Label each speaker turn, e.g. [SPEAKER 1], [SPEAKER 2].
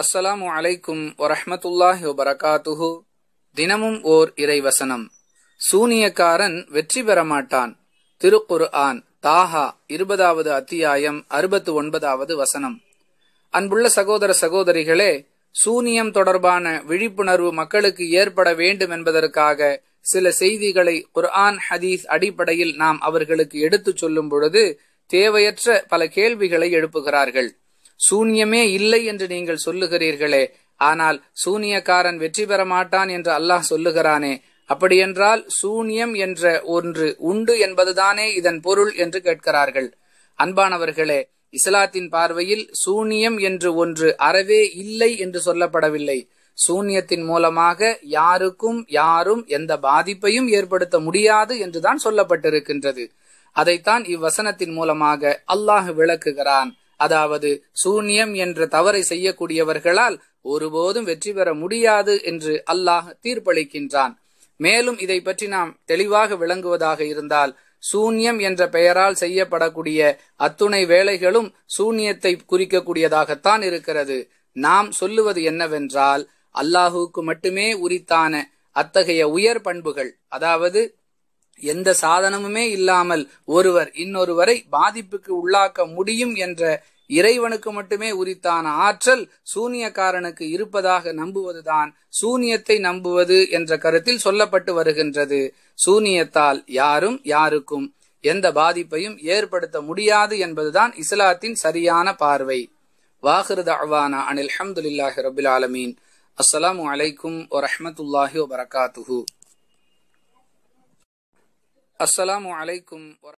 [SPEAKER 1] அஸ்ஸலாமு அலைக்கும் வரஹமத்துல்லாஹி வபரகாத்துஹு தினமும் ஓர் இறைவசனம் சூனியக்காரன் வெற்றி பெற மாட்டான் திருக்குர் ஆன் தாஹா இருபதாவது அத்தியாயம் அறுபத்து ஒன்பதாவது வசனம் அன்புள்ள சகோதர சகோதரிகளே சூனியம் தொடர்பான விழிப்புணர்வு மக்களுக்கு ஏற்பட வேண்டும் என்பதற்காக சில செய்திகளை குர்ஆன் ஹதீஸ் அடிப்படையில் நாம் அவர்களுக்கு எடுத்துச் சொல்லும் பொழுது தேவையற்ற பல கேள்விகளை எழுப்புகிறார்கள் சூன்யமே இல்லை என்று நீங்கள் சொல்லுகிறீர்களே ஆனால் சூனியக்காரன் வெற்றி பெற மாட்டான் என்று அல்லாஹ் சொல்லுகிறானே அப்படியென்றால் சூன்யம் என்ற ஒன்று உண்டு என்பதுதானே இதன் பொருள் என்று கேட்கிறார்கள் அன்பானவர்களே இஸ்லாத்தின் பார்வையில் சூனியம் என்று ஒன்று அறவே இல்லை என்று சொல்லப்படவில்லை சூன்யத்தின் மூலமாக யாருக்கும் யாரும் எந்த பாதிப்பையும் ஏற்படுத்த முடியாது என்றுதான் சொல்லப்பட்டிருக்கின்றது அதைத்தான் இவ்வசனத்தின் மூலமாக அல்லாஹ் விளக்குகிறான் அதாவது சூன்யம் என்ற தவறை செய்யக்கூடியவர்களால் ஒருபோதும் வெற்றி பெற முடியாது என்று அல்லாஹ் தீர்ப்பளிக்கின்றான் மேலும் இதை பற்றி நாம் தெளிவாக விளங்குவதாக இருந்தால் சூன்யம் என்ற பெயரால் செய்யப்படக்கூடிய அத்துணை வேலைகளும் சூன்யத்தை குறிக்கக்கூடியதாகத்தான் இருக்கிறது நாம் சொல்லுவது என்னவென்றால் அல்லாஹுக்கு மட்டுமே உரித்தான அத்தகைய உயர் பண்புகள் அதாவது எந்த சாதனமுமே இல்லாமல் ஒருவர் இன்னொருவரை பாதிப்புக்கு உள்ளாக்க முடியும் என்ற இறைவனுக்கு மட்டுமே உரித்தான ஆற்றல் சூனியக்காரனுக்கு இருப்பதாக நம்புவதுதான் சூனியத்தை நம்புவது என்ற கருத்தில் சொல்லப்பட்டு வருகின்றது சூனியத்தால் யாரும் யாருக்கும் எந்த பாதிப்பையும் ஏற்படுத்த முடியாது என்பதுதான் இஸ்லாத்தின் சரியான பார்வை வாஹிருத அவானா அனில் அஹமதுல்லாஹி ரபுல் ஆலமீன் அஸ்லாம் வலைக்கும் வரமத்துல்லாஹி வபரகாத்துஹூ அஸ்லாம் வலைக்கும்